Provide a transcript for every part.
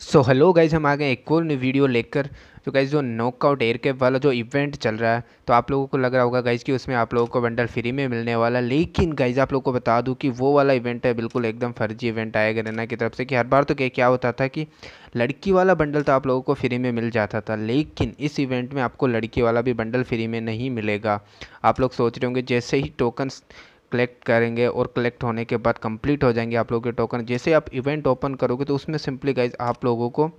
so hello guys हम आ गए एक और न्यू वीडियो लेकर तो गाइज जो नॉकआउट एयर कैप वाला जो इवेंट चल रहा है तो आप लोगों को लग रहा होगा गाइज कि उसमें आप लोगों को बंडल फ्री में मिलने वाला लेकिन गाइज आप लोगों को बता दूं कि वो वाला इवेंट है बिल्कुल एकदम फर्जी इवेंट आया गरेना की तरफ से कि हर बार तो क्या होता था कि लड़की वाला बंडल तो आप लोगों को फ्री में मिल जाता था लेकिन इस इवेंट में आपको लड़की वाला भी बंडल फ्री में नहीं मिलेगा आप लोग सोच रहे होंगे जैसे ही टोकन कलेक्ट करेंगे और कलेक्ट होने के बाद कंप्लीट हो जाएंगे आप लोगों के टोकन जैसे आप इवेंट ओपन करोगे तो उसमें सिंपली गाइज आप लोगों को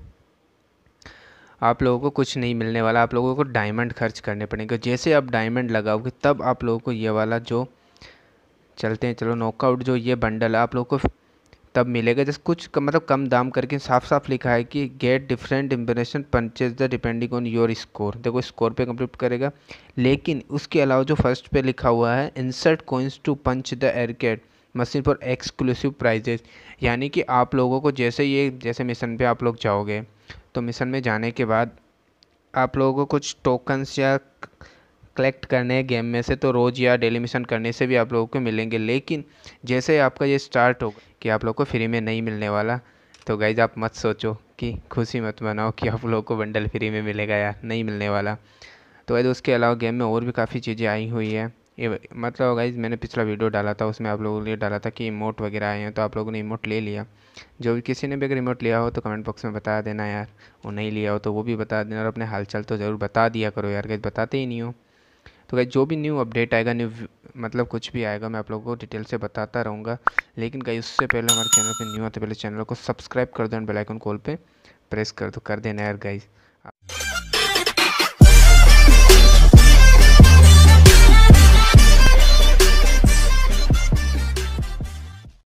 आप लोगों को कुछ नहीं मिलने वाला आप लोगों को डायमंड खर्च करने पड़ेंगे जैसे आप डायमंड लगाओगे तब आप लोगों को ये वाला जो चलते हैं चलो नॉकआउट जो ये बंडल है आप लोगों को तब मिलेगा जैसे कुछ मतलब कम दाम करके साफ साफ लिखा है कि get different combination punches the depending on your score देखो स्कोर पे कंप्लीट करेगा लेकिन उसके अलावा जो फर्स्ट पे लिखा हुआ है insert coins to punch the gate machine for exclusive prizes यानी कि आप लोगों को जैसे ये जैसे मिशन पे आप लोग जाओगे तो मिशन में जाने के बाद आप लोगों को कुछ टोकन्स या कलेक्ट करने हैं गेम में से तो रोज़ या डेली मिशन करने से भी आप लोगों को मिलेंगे लेकिन जैसे आपका ये स्टार्ट होगा कि आप लोग को फ्री में नहीं मिलने वाला तो गाइज आप मत सोचो कि खुशी मत बनाओ कि आप लोगों को बंडल फ्री में मिलेगा या नहीं मिलने वाला तो गाइज उसके अलावा गेम में और भी काफ़ी चीज़ें आई हुई है ये मतलब गाइज मैंने पिछला वीडियो डाला था उसमें आप लोगों ने डाला था कि इमोट वगैरह आए हैं तो आप लोगों ने इमोट ले लिया जो भी किसी ने भी अगर इमोट लिया हो तो कमेंट बॉक्स में बता देना यार और नहीं लिया हो तो वो भी बता देना और अपने हालचाल तो ज़रूर बता दिया करो यार गाइज बताते ही नहीं हो तो गाइज जो भी न्यू अपडेट आएगा न्यू मतलब कुछ भी आएगा मैं आप लोगों को डिटेल से बताता रहूँगा लेकिन गाइज उससे पहले हमारे चैनल पर न्यू आते पहले चैनल को सब्सक्राइब कर दो एंड बेलाइकन कॉल पर प्रेस कर दो कर देना यार गाइज़